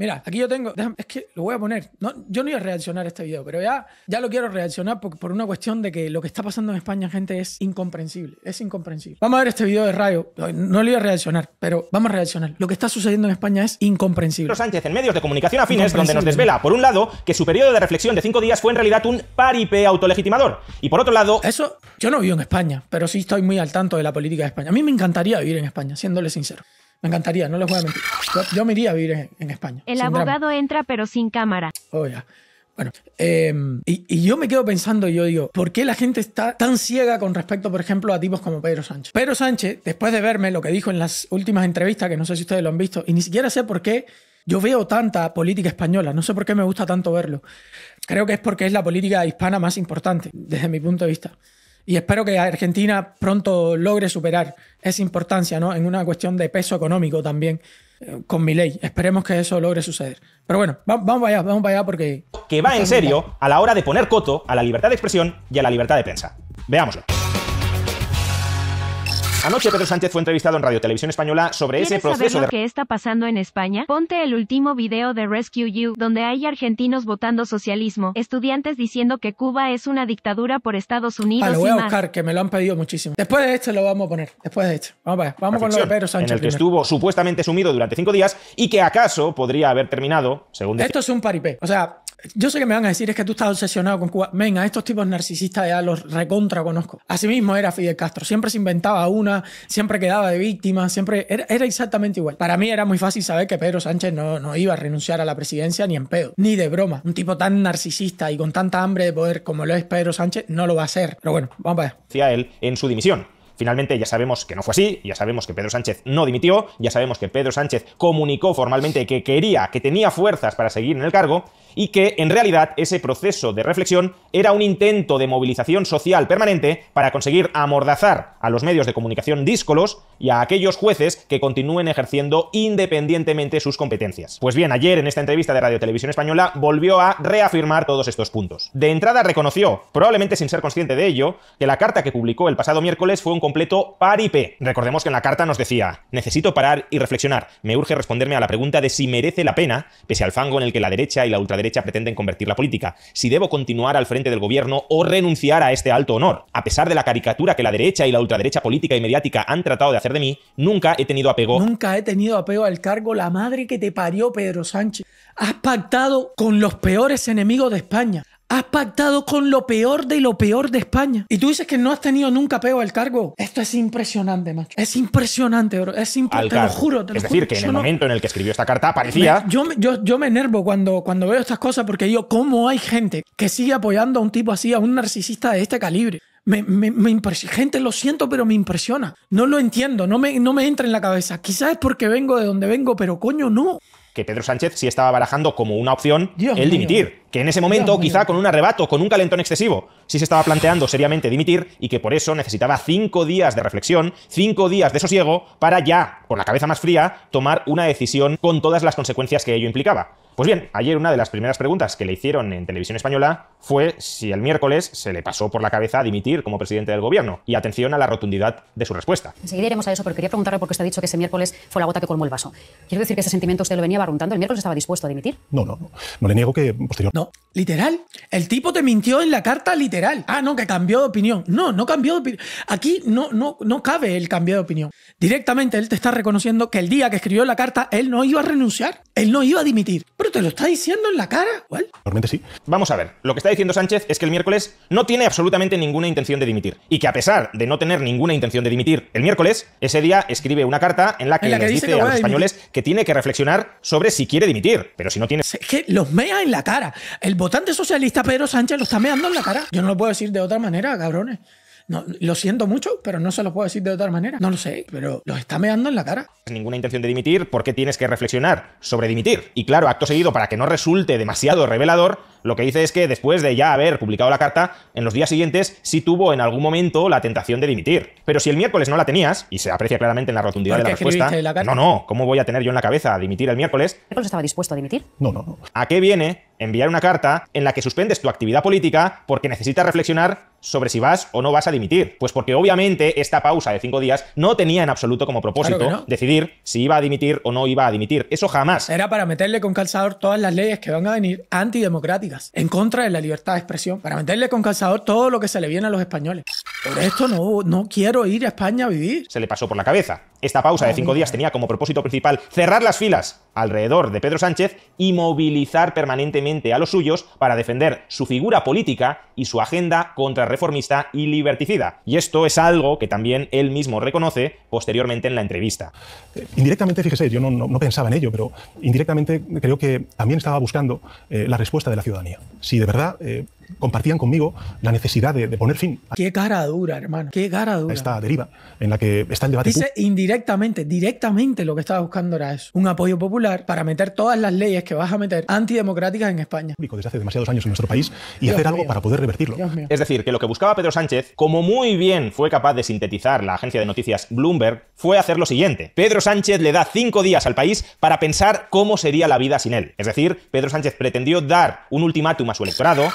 Mira, aquí yo tengo, es que lo voy a poner. yo no iba a reaccionar a este video, pero ya, ya lo quiero reaccionar por, una cuestión de que lo que está pasando en España, gente, es incomprensible. Es incomprensible. Vamos a ver este video de Rayo. No lo iba a reaccionar, pero vamos a reaccionar. Lo que está sucediendo en España es incomprensible. Sánchez en medios de comunicación afines, donde nos desvela, por un lado, que su periodo de reflexión de cinco días fue en realidad un paripe autolegitimador. Y por otro lado. Eso, yo no vivo en España, pero sí estoy muy al tanto de la política de España. A mí me encantaría vivir en España, siéndole sincero. Me encantaría, no les voy a mentir. Yo, me iría a vivir en, España. El abogado entra pero sin cámara. Oh, Bueno, em, y, yo me quedo pensando, y yo digo, ¿por qué la gente está tan ciega con respecto, por ejemplo, a tipos como Pedro Sánchez? Pedro Sánchez, después de verme lo que dijo en las últimas entrevistas, que no sé si ustedes lo han visto, y ni siquiera sé por qué yo veo tanta política española, no sé por qué me gusta tanto verlo. Creo que es porque es la política hispana más importante, desde mi punto de vista y espero que Argentina pronto logre superar esa importancia, ¿no? En una cuestión de peso económico también eh, con mi ley. Esperemos que eso logre suceder. Pero bueno, vamos para allá, vamos para allá porque... Que va en serio a la hora de poner coto a la libertad de expresión y a la libertad de prensa. Veámoslo. Anoche Pedro Sánchez fue entrevistado en Radio Televisión Española sobre ese proceso lo que está pasando en España? Ponte el último video de Rescue You, donde hay argentinos votando socialismo, estudiantes diciendo que Cuba es una dictadura por Estados Unidos lo voy a buscar, que me lo han pedido muchísimo. Después de esto lo vamos a poner, después de esto. Vamos, a vamos con de Pedro Sánchez. En el que estuvo supuestamente sumido durante cinco días y que acaso podría haber terminado, según... Esto es un paripé. O sea, yo sé que me van a decir es que tú estás obsesionado con Cuba. Venga, a estos tipos narcisistas ya los recontra conozco. Así mismo era Fidel Castro. Siempre se inventaba una, siempre quedaba de víctima, siempre era, exactamente igual. Para mí era muy fácil saber que Pedro Sánchez no, no iba a renunciar a la presidencia ni en pedo, ni de broma. Un tipo tan narcisista y con tanta hambre de poder como lo es Pedro Sánchez no lo va a hacer. Pero bueno, vamos a ver decía él en su dimisión. Finalmente ya sabemos que no fue así, ya sabemos que Pedro Sánchez no dimitió, ya sabemos que Pedro Sánchez comunicó formalmente que quería, que tenía fuerzas para seguir en el cargo y que en realidad ese proceso de reflexión era un intento de movilización social permanente para conseguir amordazar a los medios de comunicación díscolos y a aquellos jueces que continúen ejerciendo independientemente sus competencias. Pues bien, ayer en esta entrevista de Radio Televisión Española volvió a reafirmar todos estos puntos. De entrada reconoció, probablemente sin ser consciente de ello, que la carta que publicó el pasado miércoles fue un completo paripe. Recordemos que en la carta nos decía, necesito parar y reflexionar, me urge responderme a la pregunta de si merece la pena, pese al fango en el que la derecha y la ultraderecha pretenden convertir la política, si debo continuar al frente del gobierno o renunciar a este alto honor. A pesar de la caricatura que la derecha y la ultraderecha política y mediática han tratado de hacer de mí, nunca he tenido apego. Nunca he tenido apego al cargo, la madre que te parió Pedro Sánchez. Has pactado con los peores enemigos de España. Has pactado con lo peor de lo peor de España. Y tú dices que no has tenido nunca peor al cargo. Esto es impresionante, macho. Es impresionante, bro. Es impresionante. Te lo juro, Es decir, que en el momento en el que escribió esta carta parecía. yo, me enervo cuando, veo estas cosas porque digo, ¿cómo hay gente que sigue apoyando a un tipo así, a un narcisista de este calibre? Me, me, Gente, lo siento, pero me impresiona. No lo entiendo, no me, no me entra en la cabeza. Quizás es porque vengo de donde vengo, pero coño, no que Pedro Sánchez sí estaba barajando como una opción el dimitir. Que en ese momento, quizá con un arrebato, con un calentón excesivo, sí se estaba planteando seriamente dimitir y que por eso necesitaba cinco días de reflexión, cinco días de sosiego, para ya, con la cabeza más fría, tomar una decisión con todas las consecuencias que ello implicaba. Pues bien, ayer una de las primeras preguntas que le hicieron en televisión española fue si el miércoles se le pasó por la cabeza dimitir como presidente del gobierno. Y atención a la rotundidad de su respuesta. Enseguida iremos a eso, porque quería preguntarle por qué usted ha dicho que ese miércoles fue la gota que colmó el vaso. Quiero decir que ese sentimiento usted lo venía barruntando. ¿El miércoles estaba dispuesto a dimitir? No, no, no. No le niego que posterior. No, Literal. El tipo te mintió en la carta literal. Ah, no, que cambió de opinión. No, no cambió de opinión. Aquí no, no, no cabe el cambio de opinión. Directamente él te está reconociendo que el día que escribió la carta él no iba a renunciar, él no iba a dimitir. Pero te lo está diciendo en la cara. ¿Cuál? Normalmente sí. Vamos a ver. Lo que está diciendo Sánchez es que el miércoles no tiene absolutamente ninguna intención de dimitir. Y que a pesar de no tener ninguna intención de dimitir el miércoles, ese día escribe una carta en la que, le dice, dice a los españoles que tiene que reflexionar sobre si quiere dimitir. Pero si no tiene... Es que los mea en la cara. El votante socialista Pedro Sánchez lo está meando en la cara. Yo no lo puedo decir de otra manera, cabrones. No, lo siento mucho, pero no se lo puedo decir de otra manera. No lo sé, pero los está meando en la cara. Ninguna intención de dimitir, ¿por qué tienes que reflexionar sobre dimitir? Y claro, acto seguido, para que no resulte demasiado revelador, lo que dice es que después de ya haber publicado la carta, en los días siguientes sí tuvo en algún momento la tentación de dimitir. Pero si el miércoles no la tenías, y se aprecia claramente en la rotundidad de la respuesta, no, no, ¿cómo voy a tener yo en la cabeza a dimitir el miércoles? ¿El miércoles estaba dispuesto a dimitir? No, no, no. ¿A qué viene enviar una carta en la que suspendes tu actividad política porque necesitas reflexionar sobre si vas o no vas a dimitir. Pues porque obviamente esta pausa de cinco días no tenía en absoluto como propósito decidir si iba a dimitir o no iba a dimitir. Eso jamás. Era para meterle con calzador todas las leyes que van a venir antidemocráticas, en contra de la libertad de expresión, para meterle con calzador todo lo que se le viene a los españoles. Por esto no, no quiero ir a España a vivir. Se le pasó por la cabeza. Esta pausa de cinco días tenía como propósito principal cerrar las filas alrededor de Pedro Sánchez y movilizar permanentemente a los suyos para defender su figura política y su agenda contrarreformista y liberticida. Y esto es algo que también él mismo reconoce posteriormente en la entrevista. Eh, indirectamente, fíjese, yo no, pensaba en ello, pero indirectamente creo que también estaba buscando eh, la respuesta de la ciudadanía. Si de verdad eh, compartían conmigo la necesidad de, poner fin. A Qué cara dura, hermano. Qué cara dura. Esta deriva en la que está el debate. Dice indirectamente, directamente lo que estaba buscando era eso. Un apoyo popular para meter todas las leyes que vas a meter antidemocráticas en España. Desde hace demasiados años en nuestro país y hacer algo para poder revertirlo. Es decir, que lo que buscaba Pedro Sánchez, como muy bien fue capaz de sintetizar la agencia de noticias Bloomberg, fue hacer lo siguiente. Pedro Sánchez le da cinco días al país para pensar cómo sería la vida sin él. Es decir, Pedro Sánchez pretendió dar un ultimátum a su electorado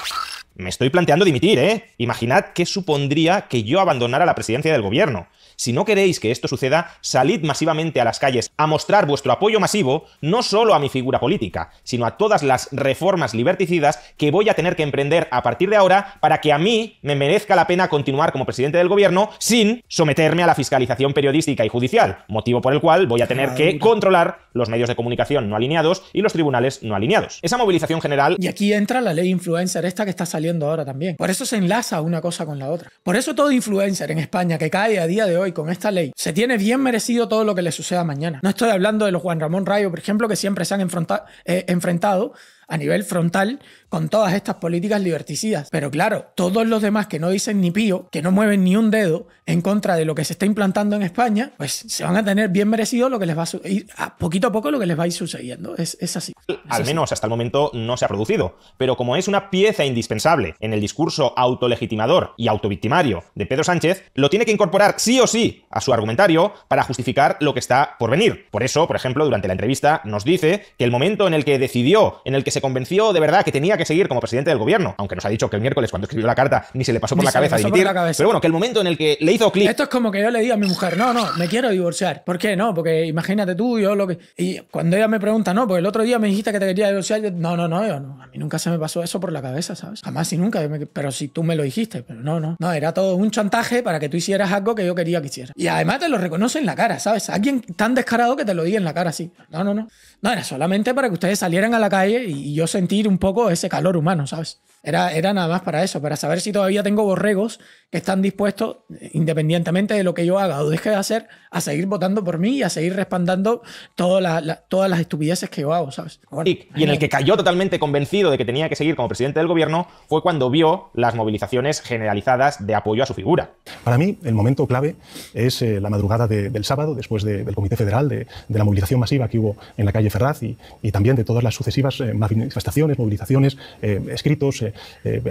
me estoy planteando dimitir, ¿eh? Imaginad qué supondría que yo abandonara la presidencia del gobierno. Si no queréis que esto suceda, salid masivamente a las calles a mostrar vuestro apoyo masivo no solo a mi figura política, sino a todas las reformas liberticidas que voy a tener que emprender a partir de ahora para que a mí me merezca la pena continuar como presidente del gobierno sin someterme a la fiscalización periodística y judicial, motivo por el cual voy a tener ah, que controlar los medios de comunicación no alineados y los tribunales no alineados. Esa movilización general... Y aquí entra la ley influencer esta que está saliendo ahora también. Por eso se enlaza una cosa con la otra. Por eso todo influencer en España que cae a día de hoy con esta ley se tiene bien merecido todo lo que le suceda mañana. No estoy hablando de los Juan Ramón Rayo, por ejemplo, que siempre se han eh, enfrentado a nivel frontal con todas estas políticas liberticidas. Pero claro, todos los demás que no dicen ni pío, que no mueven ni un dedo en contra de lo que se está implantando en España, pues se van a tener bien merecido lo que les va a ir poquito a poco lo que les va a ir sucediendo. Es, así. Al menos hasta el momento no se ha producido. Pero como es una pieza indispensable en el discurso autolegitimador y autovictimario de Pedro Sánchez, lo tiene que incorporar sí o sí a su argumentario para justificar lo que está por venir. Por eso, por ejemplo, durante la entrevista nos dice que el momento en el que decidió, en el que se se convenció de verdad que tenía que seguir como presidente del gobierno, aunque nos ha dicho que el miércoles cuando escribió la carta ni se le pasó por, la cabeza, Pero bueno, que el momento en el que le hizo clic... Esto es como que yo le digo a mi mujer, no, no, me quiero divorciar. ¿Por qué? No, porque imagínate tú, yo lo que... Y cuando ella me pregunta, no, pues el otro día me dijiste que te quería divorciar, no, no, no, a mí nunca se me pasó eso por la cabeza, ¿sabes? Jamás y nunca, pero si tú me lo dijiste, pero no, no, no, era todo un chantaje para que tú hicieras algo que yo quería que hicieras. Y además te lo reconoce en la cara, ¿sabes? Alguien tan descarado que te lo diga en la cara sí. No, no, no. No, era solamente para que ustedes salieran a la calle y y yo sentir un poco ese calor humano, ¿sabes? Era, era nada más para eso, para saber si todavía tengo borregos que están dispuestos, eh, independientemente de lo que yo haga o deje de hacer, a seguir votando por mí y a seguir respaldando todas las, todas las estupideces que yo hago, ¿sabes? y, en el que cayó totalmente convencido de que tenía que seguir como presidente del gobierno fue cuando vio las movilizaciones generalizadas de apoyo a su figura. Para mí, el momento clave es eh, la madrugada del sábado, después del Comité Federal, de, la movilización masiva que hubo en la calle Ferraz y, también de todas las sucesivas eh, manifestaciones, movilizaciones, eh, escritos,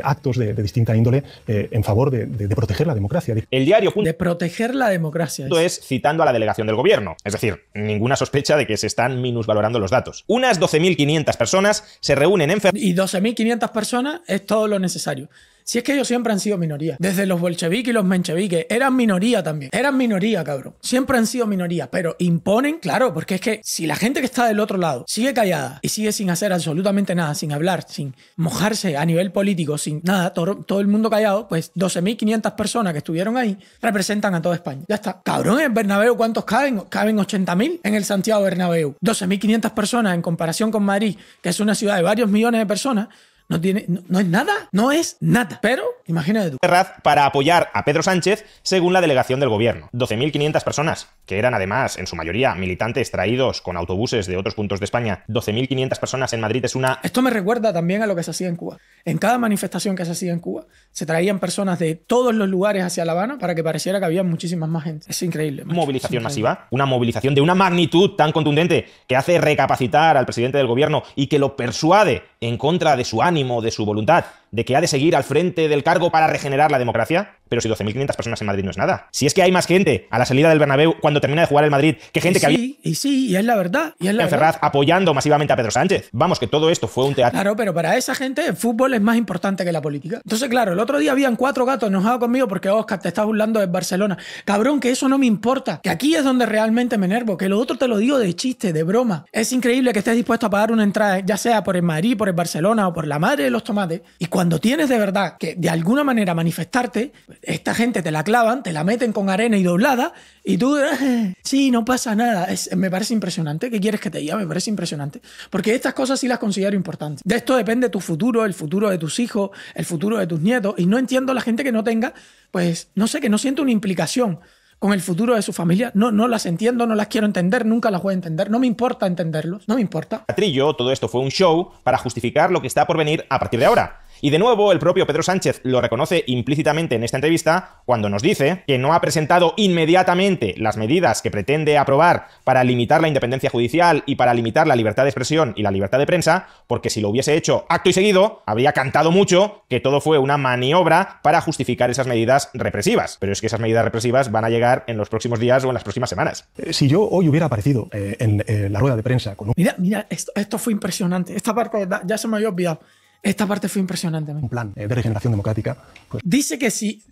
actos de, distinta índole en favor de, proteger la democracia. El diario. De proteger la democracia. Esto es citando a la delegación del gobierno. Es decir, ninguna sospecha de que se están minusvalorando los datos. Unas 12.500 personas se reúnen en... Fer y 12.500 personas es todo lo necesario. Si es que ellos siempre han sido minoría. Desde los bolcheviques y los mencheviques. Eran minoría también. Eran minoría, cabrón. Siempre han sido minoría. Pero imponen, claro, porque es que si la gente que está del otro lado sigue callada y sigue sin hacer absolutamente nada, sin hablar, sin mojarse a nivel político, sin nada, todo, el mundo callado, pues 12.500 personas que estuvieron ahí representan a toda España. Ya está. Cabrón, en Bernabéu, ¿cuántos caben? Caben 80.000 en el Santiago Bernabéu. 12.500 personas en comparación con Madrid, que es una ciudad de varios millones de personas. No, tiene, no, es nada, no es nada. Pero, imagínate tú. Para apoyar a Pedro Sánchez, según la delegación del gobierno. 12.500 personas, que eran además, en su mayoría, militantes traídos con autobuses de otros puntos de España. 12.500 personas en Madrid es una... Esto me recuerda también a lo que se hacía en Cuba. En cada manifestación que se hacía en Cuba, se traían personas de todos los lugares hacia La Habana para que pareciera que había muchísimas más gente. Es increíble. movilización masiva, una movilización de una magnitud tan contundente que hace recapacitar al presidente del gobierno y que lo persuade en contra de su ánimo ánimo, de su voluntad de que ha de seguir al frente del cargo para regenerar la democracia? Pero si 12.500 personas en Madrid no es nada. Si es que hay más gente a la salida del Bernabéu cuando termina de jugar el Madrid que gente que había... Y sí, y es la verdad. Y es la apoyando masivamente a Pedro Sánchez. Vamos, que todo esto fue un teatro. Claro, pero para esa gente el fútbol es más importante que la política. Entonces, claro, el otro día habían cuatro gatos enojados conmigo porque, Oscar, te estás burlando de Barcelona. Cabrón, que eso no me importa. Que aquí es donde realmente me enervo. Que lo otro te lo digo de chiste, de broma. Es increíble que estés dispuesto a pagar una entrada, ya sea por el Madrid, por el Barcelona o por la madre de los tomates. Y cuando tienes de verdad que de alguna manera manifestarte, esta gente te la clavan, te la meten con arena y doblada, y tú, ah, sí, no pasa nada. me parece impresionante. ¿Qué quieres que te diga? Me parece impresionante. Porque estas cosas sí las considero importantes. De esto depende tu futuro, el futuro de tus hijos, el futuro de tus nietos. Y no entiendo a la gente que no tenga, pues, no sé, que no siente una implicación con el futuro de su familia. No, no las entiendo, no las quiero entender, nunca las voy a entender. No me importa entenderlos, no me importa. Patrillo, todo esto fue un show para justificar lo que está por venir a partir de ahora y de nuevo, el propio Pedro Sánchez lo reconoce implícitamente en esta entrevista cuando nos dice que no ha presentado inmediatamente las medidas que pretende aprobar para limitar la independencia judicial y para limitar la libertad de expresión y la libertad de prensa, porque si lo hubiese hecho acto y seguido, habría cantado mucho que todo fue una maniobra para justificar esas medidas represivas. Pero es que esas medidas represivas van a llegar en los próximos días o en las próximas semanas. Eh, si yo hoy hubiera aparecido eh, en eh, la rueda de prensa con un... Mira, mira, esto, esto fue impresionante. Esta parte ya se me había olvidado. Esta parte fue impresionante. Un plan eh, de regeneración democrática. Pues. Dice que si,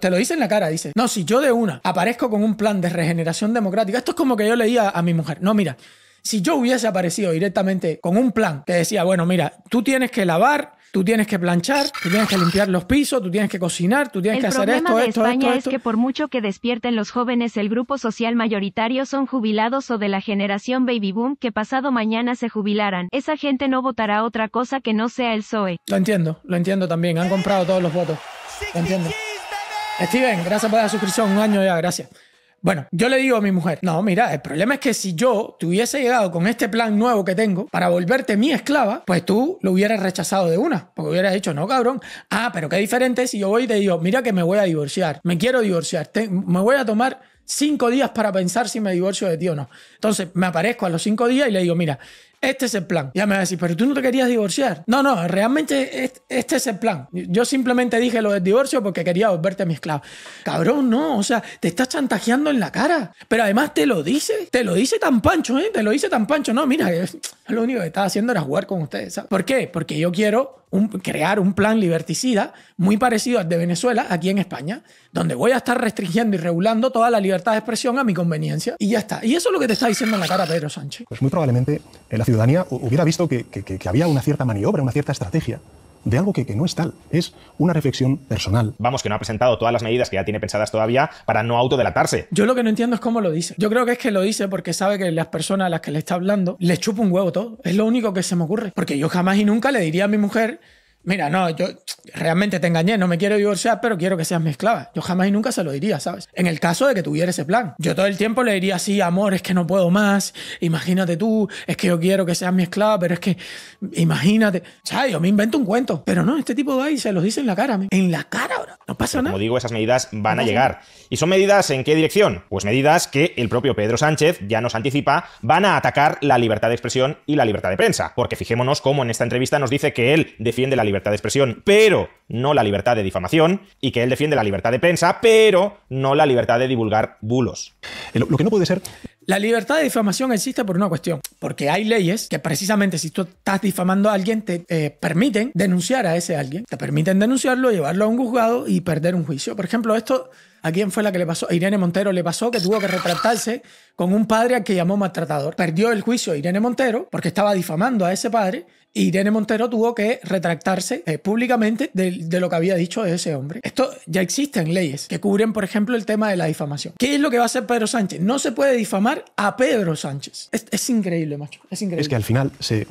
te lo dice en la cara, dice, no, si yo de una aparezco con un plan de regeneración democrática, esto es como que yo leía a mi mujer, no, mira, si yo hubiese aparecido directamente con un plan que decía, bueno, mira, tú tienes que lavar tú tienes que planchar, tú tienes que limpiar los pisos, tú tienes que cocinar, tú tienes que hacer esto, de esto, España esto, España Es que por mucho que despierten los jóvenes, el grupo social mayoritario son jubilados o de la generación baby boom que pasado mañana se jubilarán. Esa gente no votará otra cosa que no sea el PSOE. Lo entiendo, lo entiendo también. Han comprado todos los votos. Lo entiendo. Steven, gracias por la suscripción. Un año ya, gracias. Bueno, yo le digo a mi mujer, no, mira, el problema es que si yo te hubiese llegado con este plan nuevo que tengo para volverte mi esclava, pues tú lo hubieras rechazado de una, porque hubieras dicho, no, cabrón, ah, pero qué diferente si yo voy y te digo, mira que me voy a divorciar, me quiero divorciar, me voy a tomar cinco días para pensar si me divorcio de ti o no. Entonces me aparezco a los cinco días y le digo, mira, este es el plan. Ya me vas a decir, pero tú no te querías divorciar. No, no, realmente este es el plan. Yo simplemente dije lo del divorcio porque quería volverte a mi esclavo. Cabrón, no, o sea, te estás chantajeando en la cara. Pero además te lo dice, te lo dice tan pancho, ¿eh? Te lo dice tan pancho. No, mira, lo único que estaba haciendo era jugar con ustedes, ¿sabes? ¿Por qué? Porque yo quiero crear un plan liberticida muy parecido al de Venezuela aquí en España, donde voy a estar restringiendo y regulando toda la libertad de expresión a mi conveniencia. Y ya está. Y eso es lo que te está diciendo en la cara Pedro Sánchez. Pues muy probablemente eh, la ciudadanía hubiera visto que, que había una cierta maniobra, una cierta estrategia de algo que, que, no es tal, es una reflexión personal. Vamos, que no ha presentado todas las medidas que ya tiene pensadas todavía para no autodelatarse. Yo lo que no entiendo es cómo lo dice. Yo creo que es que lo dice porque sabe que las personas a las que le está hablando le chupa un huevo todo. Es lo único que se me ocurre. Porque yo jamás y nunca le diría a mi mujer mira, no, yo realmente te engañé, no me quiero divorciar, pero quiero que seas mi esclava. Yo jamás y nunca se lo diría, ¿sabes? En el caso de que tuviera ese plan. Yo todo el tiempo le diría, así amor, es que no puedo más, imagínate tú, es que yo quiero que seas mi esclava, pero es que, imagínate. O sea, Yo me invento un cuento. Pero no, este tipo de ahí se los dice en la cara, en la cara, ahora. No pasa nada. Como digo, esas medidas van a llegar. ¿Y son medidas en qué dirección? Pues medidas que el propio Pedro Sánchez ya nos anticipa, van a atacar la libertad de expresión y la libertad de prensa. Porque fijémonos cómo en esta entrevista nos dice que él defiende la libertad de expresión, pero no la libertad de difamación, y que él defiende la libertad de prensa, pero no la libertad de divulgar bulos. Eh, lo que no puede ser... La libertad de difamación existe por una cuestión, porque hay leyes que precisamente si tú estás difamando a alguien te eh, permiten denunciar a ese alguien, te permiten denunciarlo, llevarlo a un juzgado y perder un juicio. Por ejemplo, esto ¿A quién fue la que le pasó? A Irene Montero le pasó que tuvo que retractarse con un padre al que llamó maltratador. Perdió el juicio Irene Montero porque estaba difamando a ese padre Irene Montero tuvo que retractarse eh, públicamente de, lo que había dicho de ese hombre. Esto ya en leyes que cubren, por ejemplo, el tema de la difamación. ¿Qué es lo que va a hacer Pedro Sánchez? No se puede difamar a Pedro Sánchez. Es, increíble, macho. Es increíble. Es que al final eh,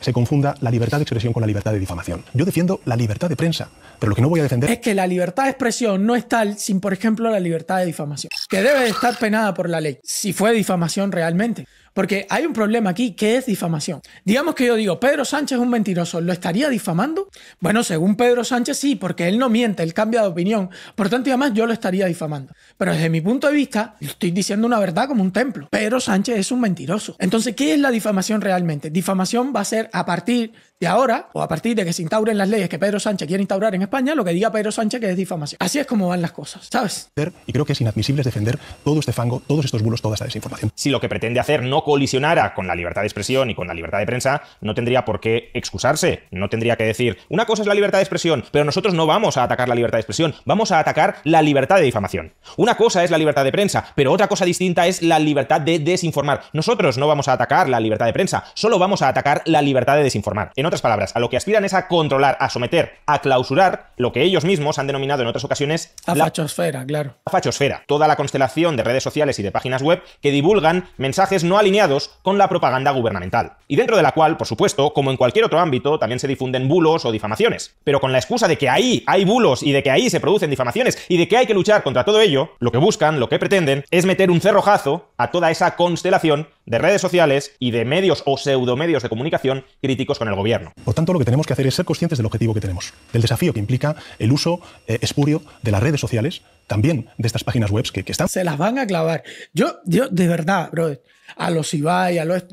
se, confunda la libertad de expresión con la libertad de difamación. Yo defiendo la libertad de prensa, pero lo que no voy a defender... Es que la libertad de expresión no es tal sin, por ejemplo, la libertad de difamación, que debe estar penada por la ley, si fue difamación realmente. Porque hay un problema aquí que es difamación. Digamos que yo digo, Pedro Sánchez es un mentiroso, ¿lo estaría difamando? Bueno, según Pedro Sánchez sí, porque él no miente, él cambia de opinión. Por tanto, y además yo lo estaría difamando. Pero desde mi punto de vista, estoy diciendo una verdad como un templo. Pedro Sánchez es un mentiroso. Entonces, ¿qué es la difamación realmente? Difamación va a ser a partir y ahora, o a partir de que se instauren las leyes que Pedro Sánchez quiere instaurar en España, lo que diga Pedro Sánchez que es difamación. Así es como van las cosas, ¿sabes? Y creo que es inadmisible defender todo este fango, todos estos bulos, toda esta desinformación. Si lo que pretende hacer no colisionara con la libertad de expresión y con la libertad de prensa, no tendría por qué excusarse, no tendría que decir, una cosa es la libertad de expresión, pero nosotros no vamos a atacar la libertad de expresión, vamos a atacar la libertad de difamación. Una cosa es la libertad de prensa, pero otra cosa distinta es la libertad de desinformar. Nosotros no vamos a atacar la libertad de prensa, solo vamos a atacar la libertad de desinformar otras palabras, a lo que aspiran es a controlar, a someter, a clausurar lo que ellos mismos han denominado en otras ocasiones la, la fachosfera, claro. La fachosfera, toda la constelación de redes sociales y de páginas web que divulgan mensajes no alineados con la propaganda gubernamental. Y dentro de la cual, por supuesto, como en cualquier otro ámbito, también se difunden bulos o difamaciones. Pero con la excusa de que ahí hay bulos y de que ahí se producen difamaciones y de que hay que luchar contra todo ello, lo que buscan, lo que pretenden, es meter un cerrojazo a toda esa constelación de redes sociales y de medios o pseudomedios de comunicación críticos con el gobierno. Por tanto, lo que tenemos que hacer es ser conscientes del objetivo que tenemos, del desafío que implica el uso eh, espurio de las redes sociales, también de estas páginas web que, están... Se las van a clavar. Yo, yo de verdad, brother, a los Ibai, a los...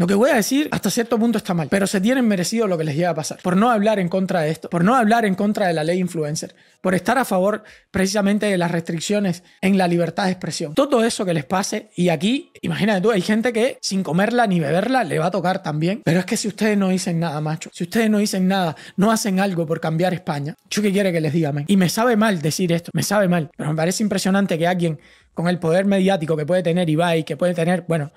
Lo que voy a decir hasta cierto punto está mal, pero se tienen merecido lo que les llega a pasar. Por no hablar en contra de esto, por no hablar en contra de la ley influencer, por estar a favor precisamente de las restricciones en la libertad de expresión. Todo eso que les pase, y aquí, imagínate tú, hay gente que sin comerla ni beberla le va a tocar también. Pero es que si ustedes no dicen nada, macho, si ustedes no dicen nada, no hacen algo por cambiar España, ¿yo qué quiere que les diga, man? Y me sabe mal decir esto, me sabe mal, pero me parece impresionante que alguien con el poder mediático que puede tener Ibai, que puede tener, bueno,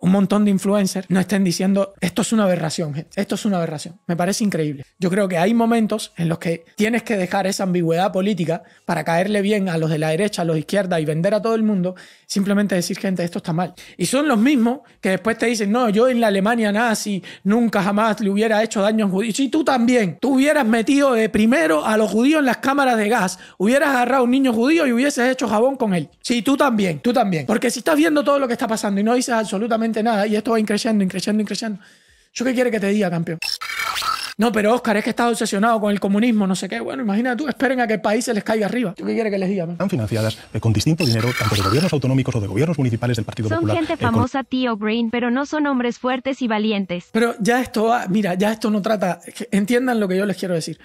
un montón de influencers no estén diciendo esto es una aberración, esto es una aberración. Me parece increíble. Yo creo que hay momentos en los que tienes que dejar esa ambigüedad política para caerle bien a los de la derecha, a los de izquierda y vender a todo el mundo, simplemente decir, gente, esto está mal. Y son los mismos que después te dicen, no, yo en la Alemania nazi nunca jamás le hubiera hecho daño a un judío. Si tú también, tú hubieras metido de primero a los judíos en las cámaras de gas, hubieras agarrado a un niño judío y hubieses hecho jabón con él. Sí, tú también, tú también. Porque si estás viendo todo lo que está pasando y no dices absolutamente nada y esto va increciendo, increciendo, increciendo. ¿Yo qué quiere que te diga, campeón? No, pero Oscar, es que estás obsesionado con el comunismo, no sé qué. Bueno, imagina tú, esperen a que el país se les caiga arriba. ¿Qué quiere que les diga? Están financiadas eh, con distinto dinero, tanto de gobiernos autonómicos o de gobiernos municipales del Partido Popular. Son gente eh, famosa, tío Green, pero no son hombres fuertes y valientes. Pero ya esto mira, ya esto no trata, entiendan lo que yo les quiero decir.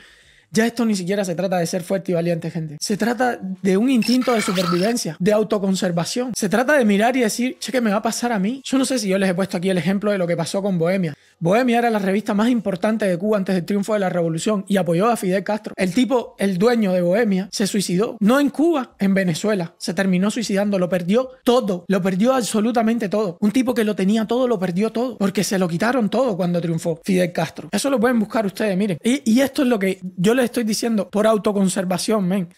Ya esto ni siquiera se trata de ser fuerte y valiente, gente. Se trata de un instinto de supervivencia, de autoconservación. Se trata de mirar y decir, che, ¿qué me va a pasar a mí? Yo no sé si yo les he puesto aquí el ejemplo de lo que pasó con Bohemia. Bohemia era la revista más importante de Cuba antes del triunfo de la revolución y apoyó a Fidel Castro. El tipo, el dueño de Bohemia, se suicidó. No en Cuba, en Venezuela. Se terminó suicidando, lo perdió todo. Lo perdió absolutamente todo. Un tipo que lo tenía todo, lo perdió todo. Porque se lo quitaron todo cuando triunfó Fidel Castro. Eso lo pueden buscar ustedes, miren. Y, y esto es lo que yo les estoy diciendo por autoconservación, men.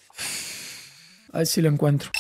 A ver si lo encuentro.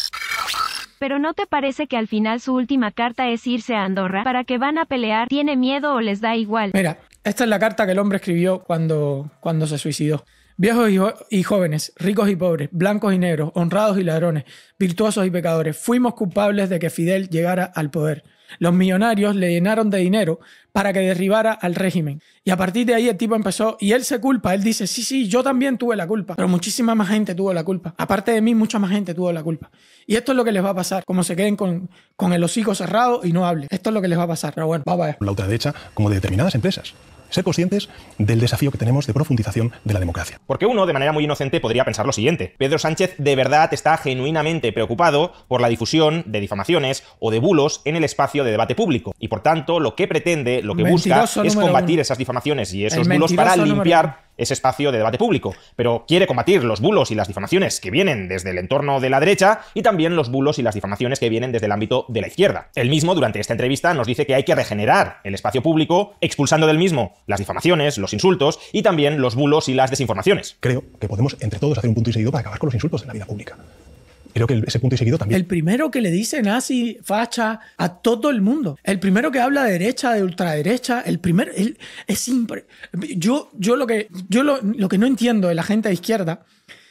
Pero ¿no te parece que al final su última carta es irse a Andorra? ¿Para que van a pelear? ¿Tiene miedo o les da igual? Mira, esta es la carta que el hombre escribió cuando, cuando se suicidó. Viejos y, jóvenes, ricos y pobres, blancos y negros, honrados y ladrones, virtuosos y pecadores, fuimos culpables de que Fidel llegara al poder. Los millonarios le llenaron de dinero, para que derribara al régimen. Y a partir de ahí el tipo empezó, y él se culpa, él dice, sí, sí, yo también tuve la culpa, pero muchísima más gente tuvo la culpa. Aparte de mí, mucha más gente tuvo la culpa. Y esto es lo que les va a pasar, como se queden con, con el hocico cerrado y no hablen. Esto es lo que les va a pasar, pero bueno, vamos a ver. La ultraderecha, como de determinadas empresas ser conscientes del desafío que tenemos de profundización de la democracia. Porque uno, de manera muy inocente, podría pensar lo siguiente. Pedro Sánchez de verdad está genuinamente preocupado por la difusión de difamaciones o de bulos en el espacio de debate público, y por tanto lo que pretende lo que busca es combatir esas difamaciones y esos bulos para limpiar ese espacio de debate público. Pero quiere combatir los bulos y las difamaciones que vienen desde el entorno de la derecha y también los bulos y las difamaciones que vienen desde el ámbito de la izquierda. Él mismo, durante esta entrevista, nos dice que hay que regenerar el espacio público, expulsando del mismo las difamaciones, los insultos y también los bulos y las desinformaciones. Creo que podemos entre todos hacer un punto y seguido para acabar con los insultos en la vida pública creo que ese punto y seguido también. El primero que le dice nazi, facha, a todo el mundo. El primero que habla de derecha, de ultraderecha, el primero, él es siempre. Yo, yo, lo, que, yo lo, que no entiendo de la gente de izquierda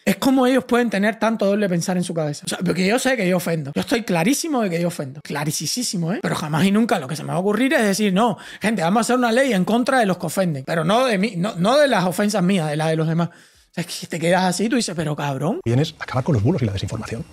es cómo ellos pueden tener tanto doble pensar en su cabeza. porque yo sé que yo ofendo. Yo estoy clarísimo de que yo ofendo. Clarísimo, ¿eh? Pero jamás y nunca lo que se me va a ocurrir es decir, no, gente, vamos a hacer una ley en contra de los que ofenden. Pero no de mí, no, no de las ofensas mías, de las de los demás es que te quedas así, tú dices, pero cabrón. Vienes a acabar con los bulos y la desinformación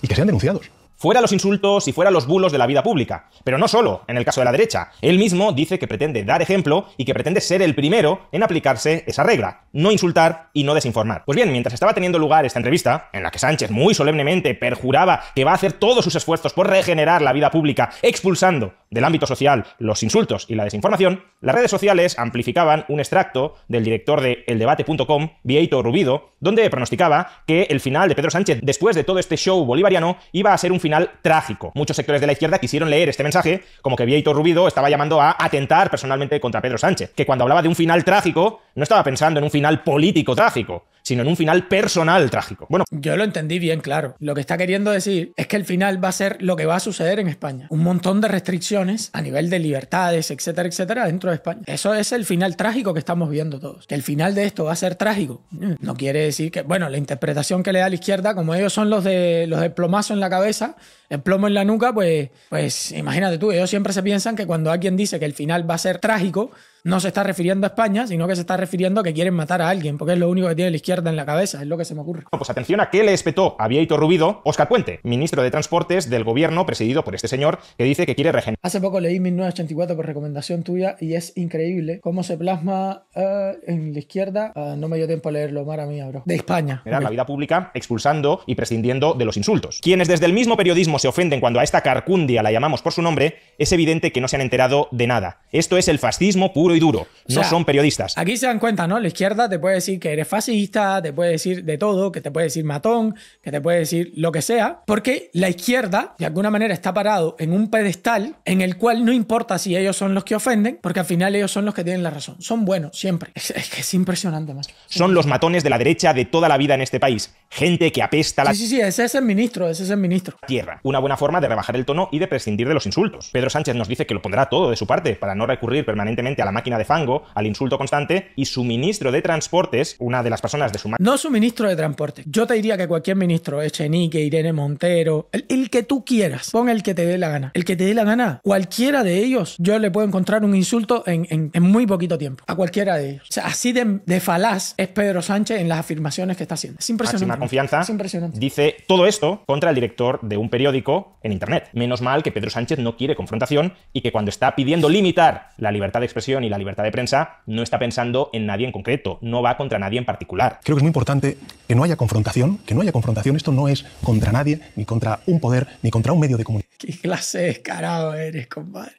y que sean denunciados. Fuera los insultos y fuera los bulos de la vida pública. Pero no solo, en el caso de la derecha. Él mismo dice que pretende dar ejemplo y que pretende ser el primero en aplicarse esa regla, no insultar y no desinformar. Pues bien, mientras estaba teniendo lugar esta entrevista, en la que Sánchez muy solemnemente perjuraba que va a hacer todos sus esfuerzos por regenerar la vida pública, expulsando del ámbito social los insultos y la desinformación, las redes sociales amplificaban un extracto del director de eldebate.com, Vieito Rubido, donde pronosticaba que el final de Pedro Sánchez después de todo este show bolivariano iba a ser un final trágico. Muchos sectores de la izquierda quisieron leer este mensaje como que Vieito Rubido estaba llamando a atentar personalmente contra Pedro Sánchez, que cuando hablaba de un final trágico no estaba pensando en un final político trágico, sino en un final personal trágico. Bueno, yo lo entendí bien claro. Lo que está queriendo decir es que el final va a ser lo que va a suceder en España. Un montón de restricciones a nivel de libertades, etcétera, etcétera, dentro de España. Eso es el final trágico que estamos viendo todos. Que el final de esto va a ser trágico. Mm, no quiere decir que, bueno, la interpretación que le da a la izquierda, como ellos son los de los de plomazo en la cabeza, el plomo en la nuca, pues, pues imagínate tú, ellos siempre se piensan que cuando alguien dice que el final va a ser trágico, no se está refiriendo a España, sino que se está refiriendo a que quieren matar a alguien, porque es lo único que tiene la izquierda en la cabeza, es lo que se me ocurre. Pues atención a qué le espetó a Vieito Rubido Oscar Puente, ministro de Transportes del gobierno presidido por este señor, que dice que quiere regenerar. Hace poco leí 1984 por recomendación tuya y es increíble cómo se plasma eh, en la izquierda. Ah, no me dio tiempo a leerlo, mara mía, bro. De España. Era la vida pública expulsando y prescindiendo de los insultos. Quienes desde el mismo periodismo se ofenden cuando a esta carcundia la llamamos por su nombre, es evidente que no se han enterado de nada. Esto es el fascismo puro duro. no son periodistas. Aquí se dan cuenta, ¿no? La izquierda te puede decir que eres fascista, te puede decir de todo, que te puede decir matón, que te puede decir lo que sea, porque la izquierda de alguna manera está parado en un pedestal en el cual no importa si ellos son los que ofenden, porque al final ellos son los que tienen la razón. Son buenos siempre. Es, impresionante más. Son los matones de la derecha de toda la vida en este país. Gente que apesta la. Sí, sí, sí, ese es el ministro, ese es el ministro. Tierra. Una buena forma de rebajar el tono y de prescindir de los insultos. Pedro Sánchez nos dice que lo pondrá todo de su parte para no recurrir permanentemente a la máquina de fango, al insulto constante, y su ministro de Transportes, una de las personas de su No su ministro de Transporte. Yo te diría que cualquier ministro, Echenique, Irene Montero, el, que tú quieras, pon el que te dé la gana. El que te dé la gana, cualquiera de ellos, yo le puedo encontrar un insulto en, en, muy poquito tiempo. A cualquiera de ellos. así de, de, falaz es Pedro Sánchez en las afirmaciones que está haciendo. Es impresionante. Máxima confianza. impresionante. Dice todo esto contra el director de un periódico en Internet. Menos mal que Pedro Sánchez no quiere confrontación y que cuando está pidiendo limitar la libertad de expresión y la la libertad de prensa no está pensando en nadie en concreto, no va contra nadie en particular. Creo que es muy importante que no haya confrontación, que no haya confrontación. Esto no es contra nadie, ni contra un poder, ni contra un medio de comunicación. Qué clase descarado eres, compadre.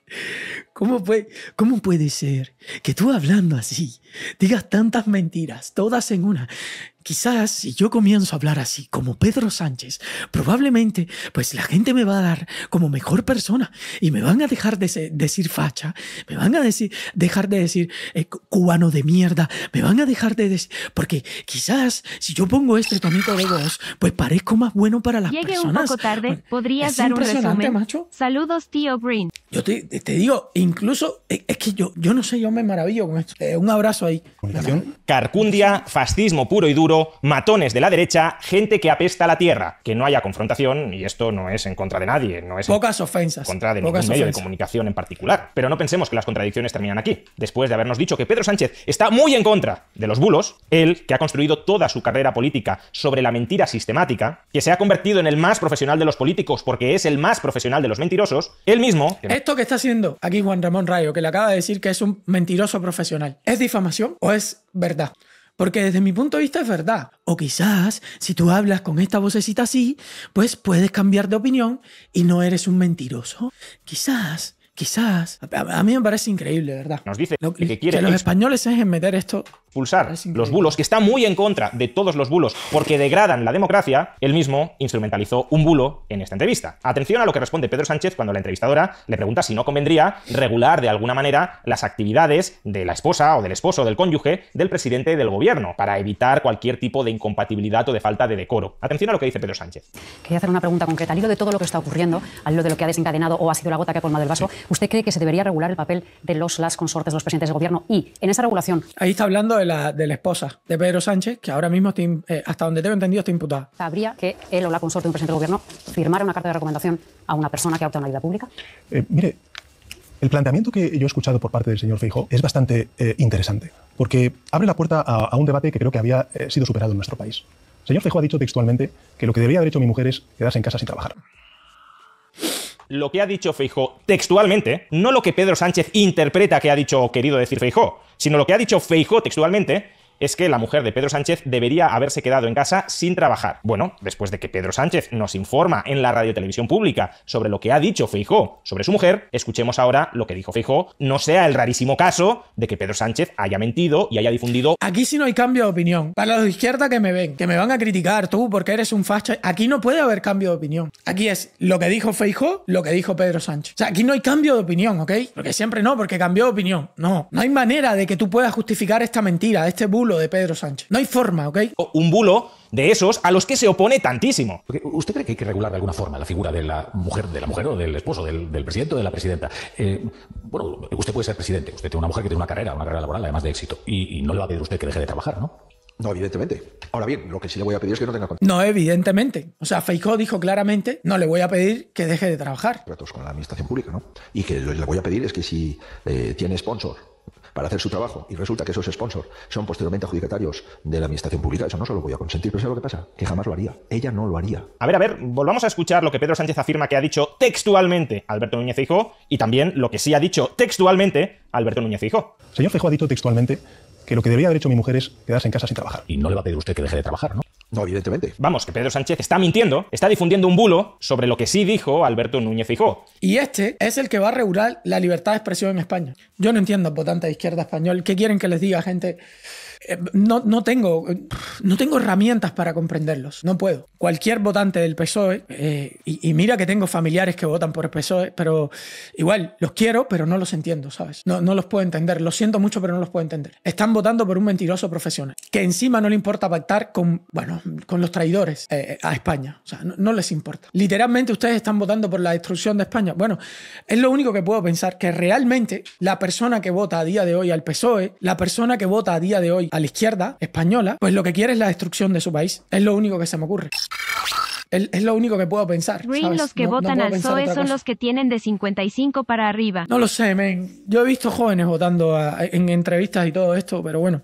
¿Cómo ¿Cómo puede ser que tú hablando así digas tantas mentiras, todas en una? Quizás si yo comienzo a hablar así como Pedro Sánchez, probablemente pues la gente me va a dar como mejor persona y me van a dejar de decir facha, me van a decir, dejar de decir eh, cubano de mierda, me van a dejar de decir, porque quizás si yo pongo este tonito de voz, pues parezco más bueno para las Llegué un poco tarde, podrías dar un resumen. Macho? Saludos, tío Brin. Yo te, digo, incluso, eh, es que yo, yo no sé, yo me maravillo con esto. Eh, un abrazo ahí. Carcundia, fascismo puro y duro matones de la derecha, gente que apesta a la tierra. Que no haya confrontación, y esto no es en contra de nadie, no es Pocas en contra de ningún medio de comunicación en particular. Pero no pensemos que las contradicciones terminan aquí. Después de habernos dicho que Pedro Sánchez está muy en contra de los bulos, él, que ha construido toda su carrera política sobre la mentira sistemática, que se ha convertido en el más profesional de los políticos porque es el más profesional de los mentirosos, él mismo... Esto que está haciendo aquí Juan Ramón Rayo, que le acaba de decir que es un mentiroso profesional, ¿es difamación o es verdad? Porque desde mi punto de vista es verdad. O quizás, si tú hablas con esta vocecita así, pues puedes cambiar de opinión y no eres un mentiroso. Quizás Quizás. A, mí me parece increíble, ¿verdad? Nos dice que quiere. los españoles es en meter esto. Pulsar los bulos, que está muy en contra de todos los bulos, porque degradan la democracia. Él mismo instrumentalizó un bulo en esta entrevista. Atención a lo que responde Pedro Sánchez cuando la entrevistadora le pregunta si no convendría regular de alguna manera las actividades de la esposa o del esposo o del cónyuge del presidente del gobierno para evitar cualquier tipo de incompatibilidad o de falta de decoro. Atención a lo que dice Pedro Sánchez. Quería hacer una pregunta concreta. Al hilo de todo lo que está ocurriendo, al hilo de lo que ha desencadenado o ha sido la gota que ha colmado el vaso. ¿Usted cree que se debería regular el papel de los, las consortes, de los presidentes de gobierno? Y en esa regulación... Ahí está hablando de la, esposa de Pedro Sánchez, que ahora mismo, eh, hasta donde tengo entendido, está imputada. ¿Habría que él o la consorte de un presidente de gobierno firmara una carta de recomendación a una persona que en una vida pública? Eh, mire, el planteamiento que yo he escuchado por parte del señor Feijó es bastante eh, interesante, porque abre la puerta a, un debate que creo que había sido superado en nuestro país. El señor Feijó ha dicho textualmente que lo que debería haber hecho mi mujer es quedarse en casa sin trabajar lo que ha dicho Feijó textualmente, no lo que Pedro Sánchez interpreta que ha dicho o querido decir Feijó, sino lo que ha dicho Feijó textualmente, es que la mujer de Pedro Sánchez debería haberse quedado en casa sin trabajar. Bueno, después de que Pedro Sánchez nos informa en la radio televisión pública sobre lo que ha dicho Feijó sobre su mujer, escuchemos ahora lo que dijo Feijó, no sea el rarísimo caso de que Pedro Sánchez haya mentido y haya difundido. Aquí sí no hay cambio de opinión. Para los de izquierda que me ven, que me van a criticar tú porque eres un facho. aquí no puede haber cambio de opinión. Aquí es lo que dijo Feijó, lo que dijo Pedro Sánchez. O sea, aquí no hay cambio de opinión, ¿ok? Porque siempre no, porque cambió de opinión. No, no hay manera de que tú puedas justificar esta mentira, este bull de Pedro Sánchez. No hay forma, ¿ok? Un bulo de esos a los que se opone tantísimo. ¿Usted cree que hay que regular de alguna forma la figura de la mujer, de la mujer o del esposo, del, presidente o de la presidenta? Eh, bueno, usted puede ser presidente, usted tiene una mujer que tiene una carrera, una carrera laboral además de éxito, y, no le va a pedir usted que deje de trabajar, ¿no? No, evidentemente. Ahora bien, lo que sí le voy a pedir es que no tenga No, evidentemente. O sea, Feijóo dijo claramente, no le voy a pedir que deje de trabajar. con la administración pública, ¿no? Y que le voy a pedir es que si eh, tiene sponsor para hacer su trabajo y resulta que esos sponsors son posteriormente adjudicatarios de la administración pública, eso no se lo voy a consentir. Pero ¿sabes lo que pasa? Que jamás lo haría. Ella no lo haría. A ver, a ver, volvamos a escuchar lo que Pedro Sánchez afirma que ha dicho textualmente Alberto Núñez Fijo, y también lo que sí ha dicho textualmente Alberto Núñez Fijo. Señor Feijóo ha dicho textualmente que lo que debería haber hecho mi mujer es quedarse en casa sin trabajar. Y no le va a pedir usted que deje de trabajar, ¿no? No, evidentemente. Vamos, que Pedro Sánchez está mintiendo, está difundiendo un bulo sobre lo que sí dijo Alberto Núñez Fijó. Y este es el que va a regular la libertad de expresión en España. Yo no entiendo, votante de izquierda español, ¿qué quieren que les diga, gente? Eh, no, tengo, no tengo herramientas para comprenderlos, no puedo. Cualquier votante del PSOE, eh, y, mira que tengo familiares que votan por el PSOE, pero igual los quiero, pero no los entiendo, ¿sabes? No, los puedo entender, lo siento mucho, pero no los puedo entender. Están votando por un mentiroso profesional, que encima no le importa pactar con, bueno, con los traidores eh, a España, o sea, no, no les importa. Literalmente ustedes están votando por la destrucción de España. Bueno, es lo único que puedo pensar, que realmente la persona que vota a día de hoy al PSOE, la persona que vota a día de hoy a la izquierda española, pues lo que quiere es la destrucción de su país. Es lo único que se me ocurre. Es, lo único que puedo pensar. Green, los que votan al PSOE son los que tienen de 55 para arriba. No lo sé, men. Yo he visto jóvenes votando en entrevistas y todo esto, pero bueno.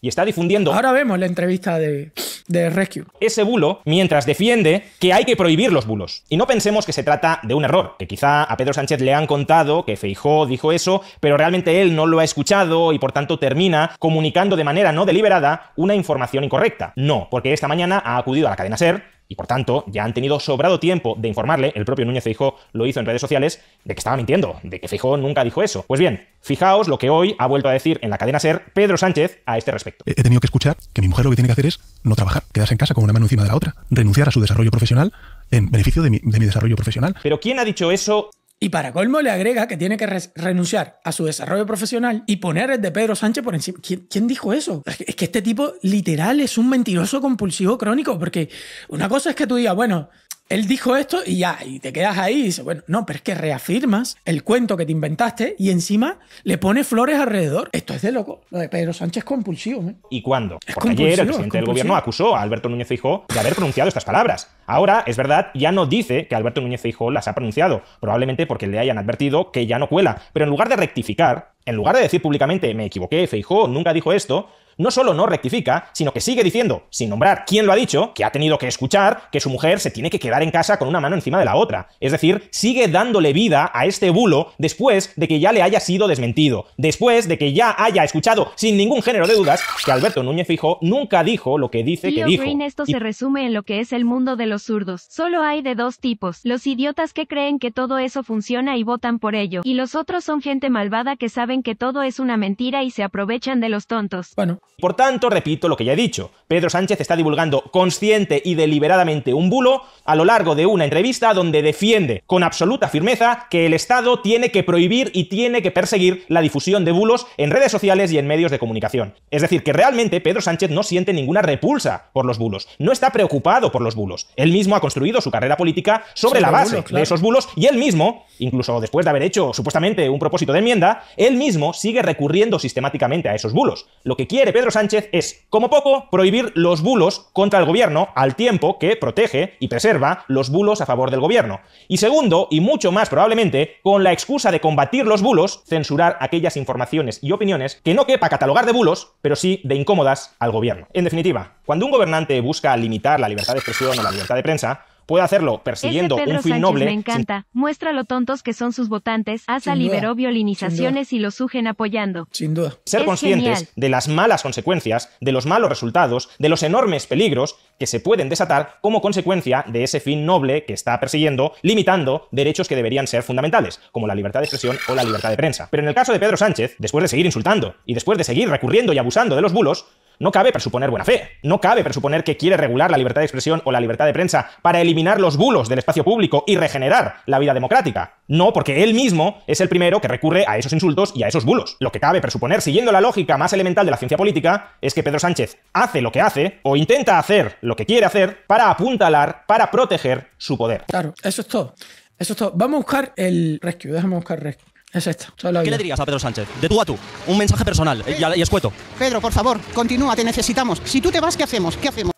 Y está difundiendo. Ahora vemos la entrevista de, de Rescue. Ese bulo, mientras defiende que hay que prohibir los bulos. Y no pensemos que se trata de un error, que quizá a Pedro Sánchez le han contado que Feijó dijo eso, pero realmente él no lo ha escuchado y por tanto termina comunicando de manera no deliberada una información incorrecta. No, porque esta mañana ha acudido a la cadena SER y por tanto ya han tenido sobrado tiempo de informarle, el propio Núñez Feijó lo hizo en redes sociales, de que estaba mintiendo, de que Feijó nunca dijo eso. Pues bien, fijaos lo que hoy ha vuelto a decir en la cadena SER Pedro Sánchez a este respecto. He tenido que escuchar que mi mujer lo que tiene que hacer es no trabajar, quedarse en casa con una mano encima de la otra, renunciar a su desarrollo profesional en beneficio de mi, de mi desarrollo profesional. Pero ¿quién ha dicho eso y para colmo le agrega que tiene que renunciar a su desarrollo profesional y poner el de Pedro Sánchez por encima. ¿Quién, dijo eso? Es que este tipo literal es un mentiroso compulsivo crónico, porque una cosa es que tú digas, bueno, él dijo esto y ya, y te quedas ahí y bueno, no, pero es que reafirmas el cuento que te inventaste y encima le pones flores alrededor. Esto es de loco, lo de Pedro Sánchez compulsivo. ¿eh? ¿Y cuándo? Porque ayer el presidente del gobierno acusó a Alberto Núñez Feijóo de haber pronunciado estas palabras. Ahora, es verdad, ya no dice que Alberto Núñez hijo las ha pronunciado, probablemente porque le hayan advertido que ya no cuela. Pero en lugar de rectificar, en lugar de decir públicamente, me equivoqué, Feijó nunca dijo esto, no solo no rectifica, sino que sigue diciendo, sin nombrar quién lo ha dicho, que ha tenido que escuchar que su mujer se tiene que quedar en casa con una mano encima de la otra. Es decir, sigue dándole vida a este bulo después de que ya le haya sido desmentido, después de que ya haya escuchado sin ningún género de dudas que Alberto Núñez Fijo nunca dijo lo que dice que dijo. Green, esto se resume en lo que es el mundo de los zurdos. Solo hay de dos tipos, los idiotas que creen que todo eso funciona y votan por ello, y los otros son gente malvada que saben que todo es una mentira y se aprovechan de los tontos. Bueno, por tanto, repito lo que ya he dicho, Pedro Sánchez está divulgando consciente y deliberadamente un bulo a lo largo de una entrevista donde defiende con absoluta firmeza que el Estado tiene que prohibir y tiene que perseguir la difusión de bulos en redes sociales y en medios de comunicación. Es decir, que realmente Pedro Sánchez no siente ninguna repulsa por los bulos, no está preocupado por los bulos. Él mismo ha construido su carrera política sobre, la base de esos bulos y él mismo, incluso después de haber hecho supuestamente un propósito de enmienda, él mismo sigue recurriendo sistemáticamente a esos bulos. Lo que quiere Pedro Sánchez es, como poco, prohibir los bulos contra el gobierno al tiempo que protege y preserva los bulos a favor del gobierno. Y segundo, y mucho más probablemente, con la excusa de combatir los bulos, censurar aquellas informaciones y opiniones que no quepa catalogar de bulos, pero sí de incómodas al gobierno. En definitiva, cuando un gobernante busca limitar la libertad de expresión o la libertad de prensa, Puede hacerlo persiguiendo este Pedro un fin Sánchez noble. Me encanta. Muestra lo tontos que son sus votantes. ASA liberó violinizaciones y los sugen apoyando. Sin duda. Ser conscientes de las malas consecuencias, de los malos resultados, de los enormes peligros que se pueden desatar como consecuencia de ese fin noble que está persiguiendo, limitando derechos que deberían ser fundamentales, como la libertad de expresión o la libertad de prensa. Pero en el caso de Pedro Sánchez, después de seguir insultando y después de seguir recurriendo y abusando de los bulos, no cabe presuponer buena fe, no cabe presuponer que quiere regular la libertad de expresión o la libertad de prensa para eliminar los bulos del espacio público y regenerar la vida democrática. No, porque él mismo es el primero que recurre a esos insultos y a esos bulos. Lo que cabe presuponer, siguiendo la lógica más elemental de la ciencia política, es que Pedro Sánchez hace lo que hace o intenta hacer lo que quiere hacer para apuntalar, para proteger su poder. Claro, eso es todo. Eso es todo. Vamos a buscar el rescue. Déjame buscar rescue. Es esto. ¿Qué le dirías a Pedro Sánchez? De tú a tú. Un mensaje personal. Y, y escueto. Pedro, por favor, continúa, te necesitamos. Si tú te vas, ¿qué hacemos? ¿Qué hacemos?